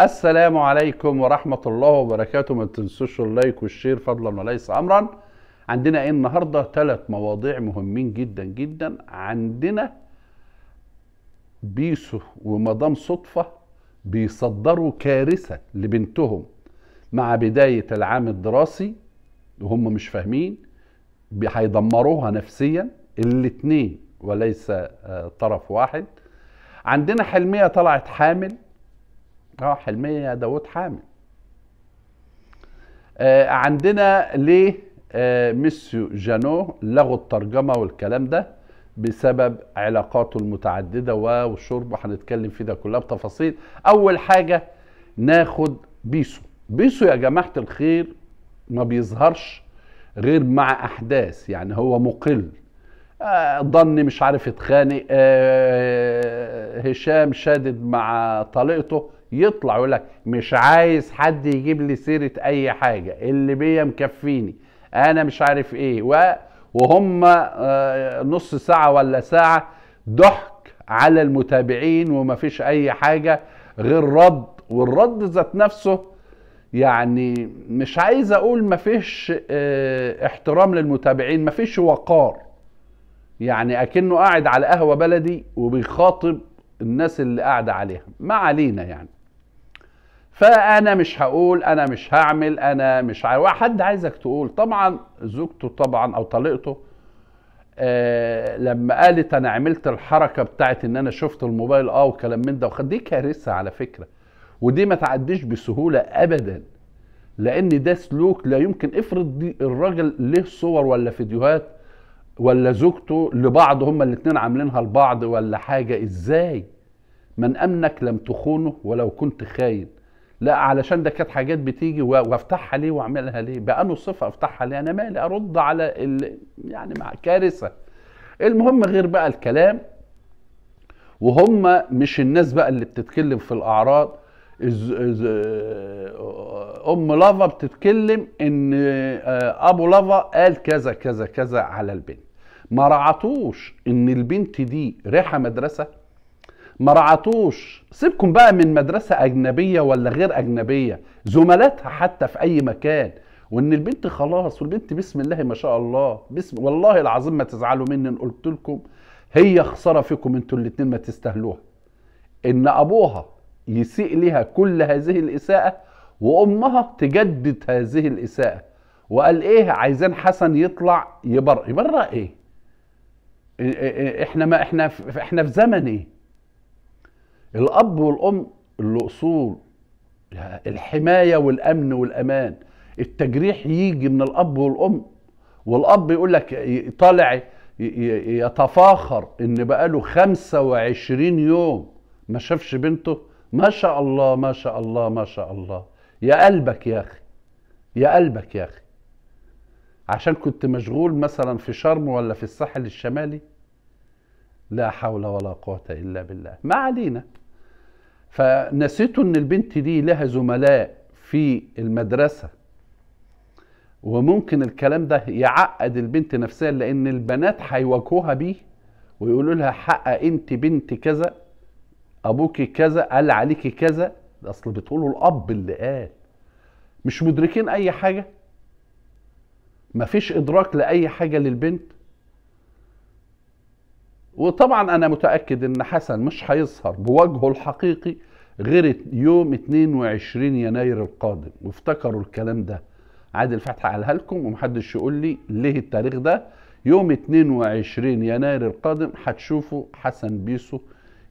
السلام عليكم ورحمة الله وبركاته ما تنسوش اللايك والشير فضلا وليس أمرا عندنا ايه النهاردة ثلاث مواضيع مهمين جدا جدا عندنا بيسو ومدام صدفة بيصدروا كارثة لبنتهم مع بداية العام الدراسي وهم مش فاهمين هيدمروها نفسيا الاتنين وليس آه، طرف واحد عندنا حلمية طلعت حامل اه حلميه داوود حامد آه عندنا ليه آه ميسيو جانو لغوا الترجمه والكلام ده بسبب علاقاته المتعدده والشرب هنتكلم في ده كلها بتفاصيل اول حاجه ناخد بيسو بيسو يا جماعه الخير ما بيظهرش غير مع احداث يعني هو مقل آه ضن مش عارف يتخانق آه هشام شادد مع طليقته يطلع يقول لك مش عايز حد يجيب لي سيره اي حاجه اللي بيا مكفيني انا مش عارف ايه و... وهم آه، نص ساعه ولا ساعه ضحك على المتابعين ومفيش اي حاجه غير رد والرد ذات نفسه يعني مش عايز اقول مفيش فيش آه، احترام للمتابعين مفيش وقار يعني اكنه قاعد على قهوه بلدي وبيخاطب الناس اللي قاعده عليها ما علينا يعني فانا مش هقول انا مش هعمل انا مش عارف حد عايزك تقول طبعا زوجته طبعا او طليقته آه لما قالت انا عملت الحركه بتاعت ان انا شفت الموبايل اه وكلام من ده وخد دي كارثه على فكره ودي ما تعديش بسهوله ابدا لان ده سلوك لا يمكن افرض دي الراجل له صور ولا فيديوهات ولا زوجته لبعض هما الاثنين عاملينها لبعض ولا حاجه ازاي من امنك لم تخونه ولو كنت خاين لا علشان ده كانت حاجات بتيجي وافتحها ليه واعملها ليه بأنه صفه افتحها ليه انا مالي ارد على ال... يعني مع كارثه المهم غير بقى الكلام وهم مش الناس بقى اللي بتتكلم في الاعراض إز... إز... ام لافا بتتكلم ان آه، ابو لافا قال كذا كذا كذا على البنت ما رعتوش ان البنت دي رايحه مدرسه ما رعتوش سيبكم بقى من مدرسة أجنبية ولا غير أجنبية زملاتها حتى في أي مكان وان البنت خلاص والبنت بسم الله ما شاء الله بسم والله العظيم ما تزعلوا مني ان قلت لكم هي خساره فيكم انتوا الاتنين ما تستاهلوها ان ابوها يسيء لها كل هذه الاساءه وامها تجدد هذه الاساءه وقال ايه عايزين حسن يطلع يبرق يبرق ايه احنا ما احنا في احنا في زمن ايه الاب والام الاصول الحمايه والامن والامان التجريح يجي من الاب والام والاب يقول لك طالع يتفاخر ان بقى له 25 يوم ما شافش بنته ما شاء الله ما شاء الله ما شاء الله يا قلبك يا اخي يا قلبك يا اخي عشان كنت مشغول مثلا في شرم ولا في الساحل الشمالي لا حول ولا قوه الا بالله ما علينا فنسيته ان البنت دي لها زملاء في المدرسه وممكن الكلام ده يعقد البنت نفسها لان البنات هيواجهوها بيه ويقولوا لها حق انت بنت كذا ابوكي كذا قال عليكي كذا ده اصل بتقولوا الاب اللي قال مش مدركين اي حاجه مفيش ادراك لاي حاجه للبنت وطبعا انا متاكد ان حسن مش هيظهر بوجهه الحقيقي غير يوم 22 يناير القادم وافتكروا الكلام ده عادل فتحي قالها لكم ومحدش يقول لي ليه التاريخ ده يوم 22 يناير القادم هتشوفوا حسن بيسو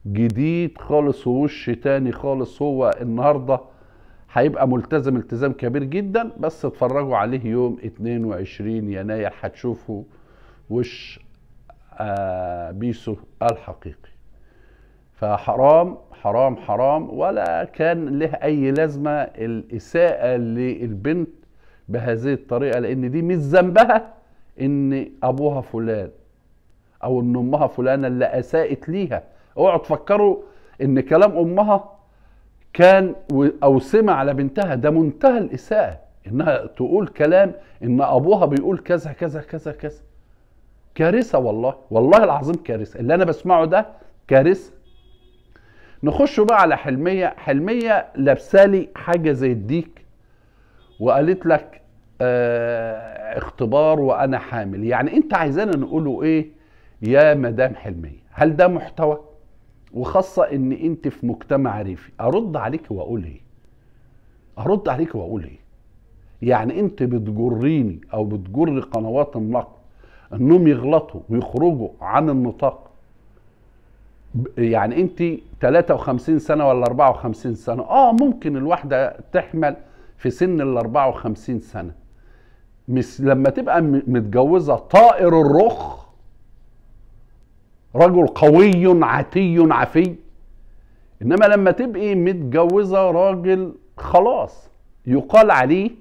جديد خالص ووش تاني خالص هو النهارده هيبقى ملتزم التزام كبير جدا بس اتفرجوا عليه يوم 22 يناير هتشوفوا وش بيسو الحقيقي فحرام حرام حرام ولا كان له أي لازمة الإساءة للبنت بهذه الطريقة لأن دي مش ذنبها إن أبوها فلان أو إن أمها فلانة اللي أساءت ليها اوعوا تفكروا إن كلام أمها كان أو سمع على بنتها ده منتهى الإساءة إنها تقول كلام إن أبوها بيقول كذا كذا كذا كذا كارثه والله والله العظيم كارثه اللي انا بسمعه ده كارثه نخش بقى على حلميه حلميه لابسالي حاجه زي الديك وقالت لك اه اختبار وانا حامل يعني انت عايزانا نقوله ايه يا مدام حلميه هل ده محتوى وخاصه ان انت في مجتمع ريفي ارد عليك واقول ايه ارد عليك واقول ايه يعني انت بتجريني او بتجر قنوات النقد انهم يغلطوا ويخرجوا عن النطاق يعني انت 53 سنه ولا 54 سنه اه ممكن الواحده تحمل في سن ال 54 سنه مش لما تبقى متجوزه طائر الرخ رجل قوي عتي عفي انما لما تبقي متجوزه راجل خلاص يقال عليه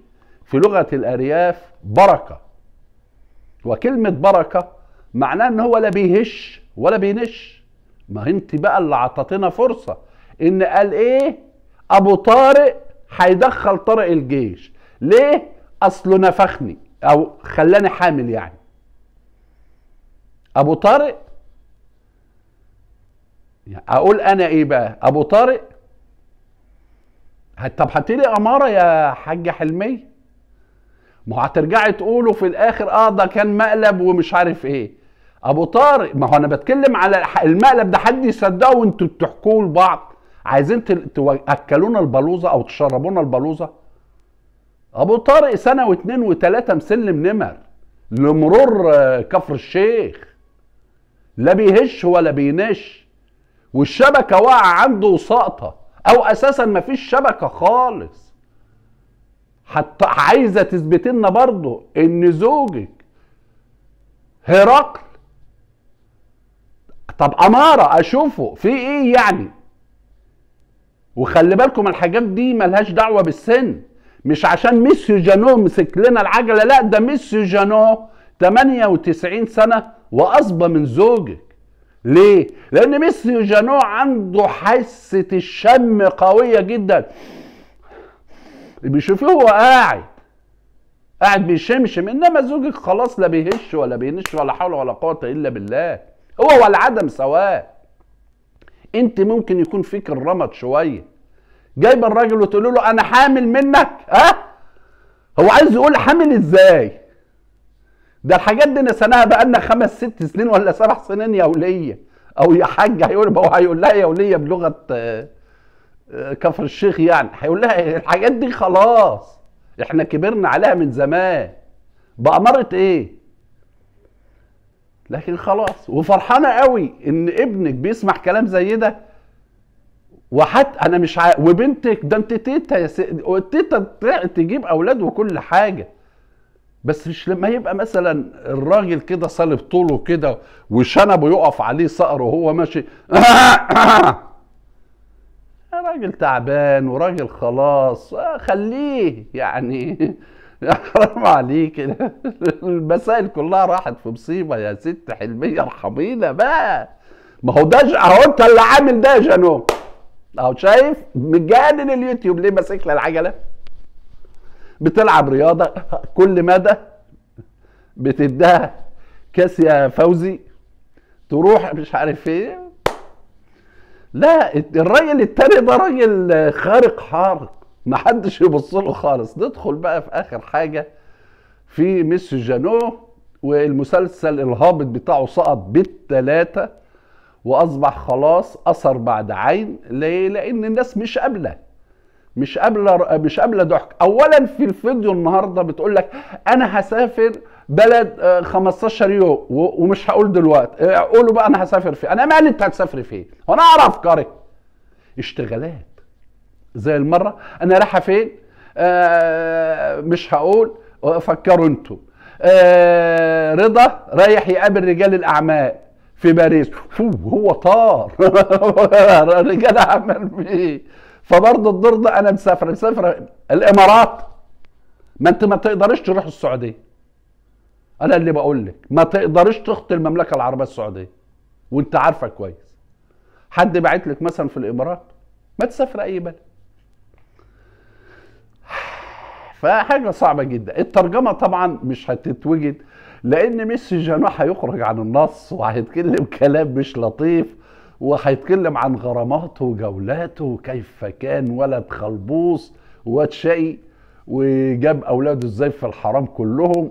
في لغه الارياف بركه وكلمة بركة معناه ان هو لا بيهش ولا بينش ما انت بقى اللي عطتنا فرصة ان قال ايه ابو طارق هيدخل طارق الجيش ليه اصله نفخني او خلاني حامل يعني ابو طارق يعني اقول انا ايه بقى ابو طارق طب هاتيلي اماره يا حاجة حلميه ما هو هترجعي تقولوا في الاخر اه ده كان مقلب ومش عارف ايه ابو طارق ما هو انا بتكلم على المقلب ده حد يصدقه وانتوا بتحكوه لبعض عايزين تاكلونا البلوزه او تشربونا البلوزه ابو طارق سنه واثنين وثلاثه مسلم نمر لمرور آه، كفر الشيخ لا بيهش ولا بينش والشبكه واقعه عنده وساقطه او اساسا مفيش شبكه خالص حتى عايزه تثبت لنا برضه ان زوجك هرقل طب اماره اشوفه في ايه يعني وخلي بالكم الحاجات دي ملهاش دعوه بالسن مش عشان ميسيو جانو مسك لنا العجله لا ده ميسيو جانو 98 سنه واصبى من زوجك ليه؟ لأن ميسيو جانو عنده حاسة الشم قوية جدا بيشوف له هو قاعد قاعد بيشمشم انما زوجك خلاص لا بيهش ولا بينش ولا حول ولا قوه الا بالله هو والعدم سواء انت ممكن يكون فيك الرمط شويه جايبه الراجل وتقول له انا حامل منك ها أه؟ هو عايز يقول حامل ازاي ده الحاجات دي نسيناها لنا خمس ست سنين ولا سبع سنين يا وليه او يا حاج هيقول هو هيقول لها يا وليه بلغه كفر الشيخ يعني هيقول لها الحاجات دي خلاص احنا كبرنا عليها من زمان بأمارة ايه لكن خلاص وفرحانة قوي ان ابنك بيسمع كلام زي ده وحتى انا مش عا... وبنتك ده انت تيتا يا س... تيتا تجيب اولاد وكل حاجه بس مش لما يبقى مثلا الراجل كده صلب طوله كده وشنبه يقف عليه صقر وهو ماشي راجل تعبان وراجل خلاص خليه يعني حرام عليك المسائل كلها راحت في مصيبه يا ست حلميه ارحمينا بقى ما هو ده اهو انت اللي عامل ده يا جانو اهو شايف مجانن اليوتيوب ليه ماسك لي العجله بتلعب رياضه كل مدى بتديها كاس يا فوزي تروح مش عارف ايه لا الراجل التاني ده راجل خارق حارق محدش يبص له خالص ندخل بقى في اخر حاجه في ميس جانو والمسلسل الهابط بتاعه سقط بالتلاتة واصبح خلاص اثر بعد عين ليه لان الناس مش قابله مش قابله مش قابله ضحك اولا في الفيديو النهارده بتقول لك انا هسافر بلد 15 آه، يوم ومش هقول دلوقتي آه، قولوا بقى انا هسافر فين انا مالي انت هتسافري فين وانا اعرف كاري اشتغالات زي المره انا رايحه فين آه مش هقول فكروا انتوا آه رضا رايح يقابل رجال الاعمال في باريس هو طار رجال اعمال مين فبرضه الدور ده انا مسافر مسافر الامارات ما انت ما تقدرش تروح السعوديه انا اللي بقول لك ما تقدرش تخطي المملكه العربيه السعوديه وانت عارفه كويس حد بعت لك مثلا في الامارات ما تسافر اي بلد فحاجه صعبه جدا الترجمه طبعا مش هتتوجد لان ميسي جانو هيخرج عن النص وهيتكلم كلام مش لطيف وهيتكلم عن غراماته وجولاته وكيف كان ولد خلبوص وواد شقي وجاب اولاده ازاي في الحرام كلهم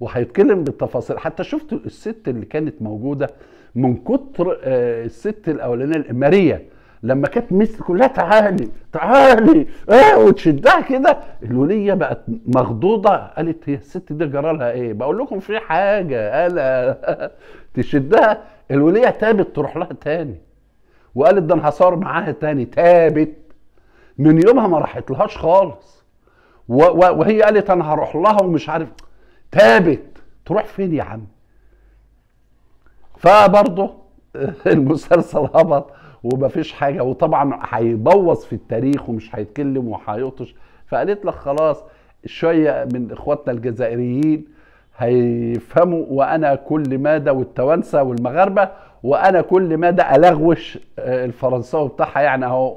وهيتكلم بالتفاصيل حتى شفت الست اللي كانت موجوده من كتر آه، الست الاولانيه ماريا لما كانت مثل كلها تعالي تعالي ايه وتشدها كده الوليه بقت مخضوضه قالت هي الست دي جرى لها ايه؟ بقول لكم في حاجه انا تشدها الوليه تابت تروح لها تاني وقالت ده انا هصار معاها تاني تابت من يومها ما راحت لهاش خالص وهي قالت انا هروح لها ومش عارف تابت تروح فين يا عم فبرضه المسلسل هبط ومفيش حاجه وطبعا هيبوظ في التاريخ ومش هيتكلم وهيطش فقالت لك خلاص شويه من اخواتنا الجزائريين هيفهموا وانا كل مادة والتوانسه والمغاربه وانا كل مادة الغوش آه، الفرنساوي بتاعها يعني اهو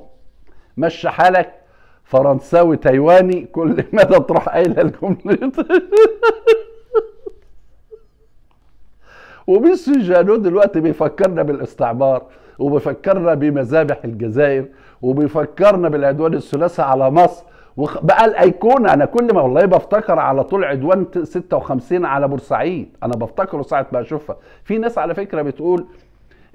مشي حالك فرنساوي تايواني كل ما تروح قايله لكم وميسي جانو دلوقتي بيفكرنا بالاستعمار وبيفكرنا بمذابح الجزائر وبيفكرنا بالعدوان الثلاثي على مصر وبقى الايقونه انا كل ما والله بفتكر على طول عدوان 56 على بورسعيد انا بفتكره ساعه ما اشوفها في ناس على فكره بتقول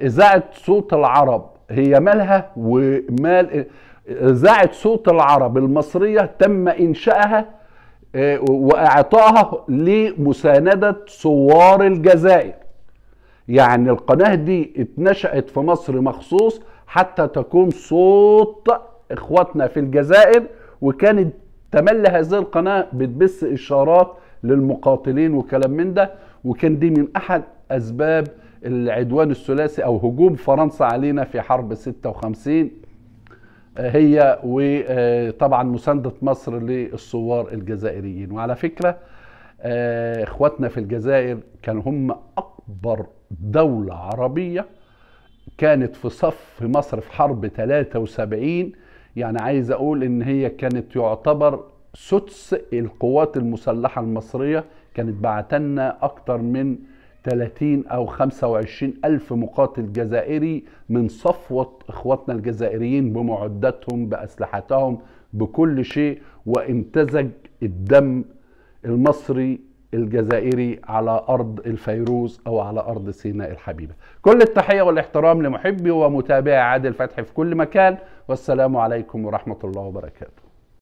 اذاعه صوت العرب هي مالها ومال اذاعه صوت العرب المصرية تم إنشائها آه، وإعطائها لمساندة ثوار الجزائر يعني القناة دي اتنشأت في مصر مخصوص حتى تكون صوت إخواتنا في الجزائر وكانت تملي هذه القناة بتبث إشارات للمقاتلين وكلام من ده وكان دي من أحد أسباب العدوان الثلاثي أو هجوم فرنسا علينا في حرب 56 هي وطبعا مسانده مصر للثوار الجزائريين وعلى فكره آه، اخواتنا في الجزائر كانوا هم اكبر دوله عربيه كانت في صف مصر في حرب 73 يعني عايز اقول ان هي كانت يعتبر سدس القوات المسلحه المصريه كانت بعتنا اكتر من 30 أو 25 ألف مقاتل جزائري من صفوة إخواتنا الجزائريين بمعداتهم بأسلحتهم بكل شيء وامتزج الدم المصري الجزائري على أرض الفيروز أو على أرض سيناء الحبيبة كل التحية والاحترام لمحبي ومتابعي عادل فتحي في كل مكان والسلام عليكم ورحمة الله وبركاته